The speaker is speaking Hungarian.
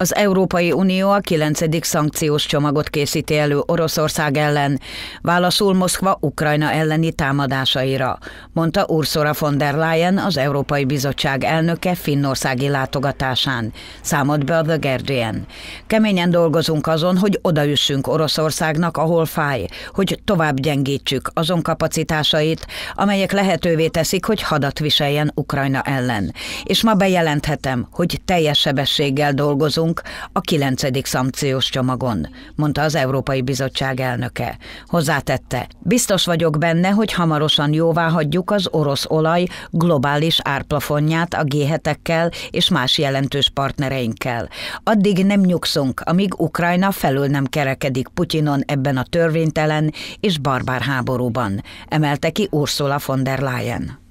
Az Európai Unió a kilencedik szankciós csomagot készíti elő Oroszország ellen, válaszul Moszkva Ukrajna elleni támadásaira, mondta Ursula von der Leyen az Európai Bizottság elnöke finnországi látogatásán. Számolt be a The Guardian. Keményen dolgozunk azon, hogy odaüssünk Oroszországnak, ahol fáj, hogy tovább gyengítsük azon kapacitásait, amelyek lehetővé teszik, hogy hadat viseljen Ukrajna ellen. És ma bejelenthetem, hogy teljes sebességgel dolgozunk vagyunk a kilencedik szankciós csomagon, mondta az Európai Bizottság elnöke. Hozzátette, biztos vagyok benne, hogy hamarosan jóvá hagyjuk az orosz olaj globális árplafonját a g és más jelentős partnereinkkel. Addig nem nyugszunk, amíg Ukrajna felül nem kerekedik Putyinon ebben a törvénytelen és barbár háborúban, emelte ki Ursula von der Leyen.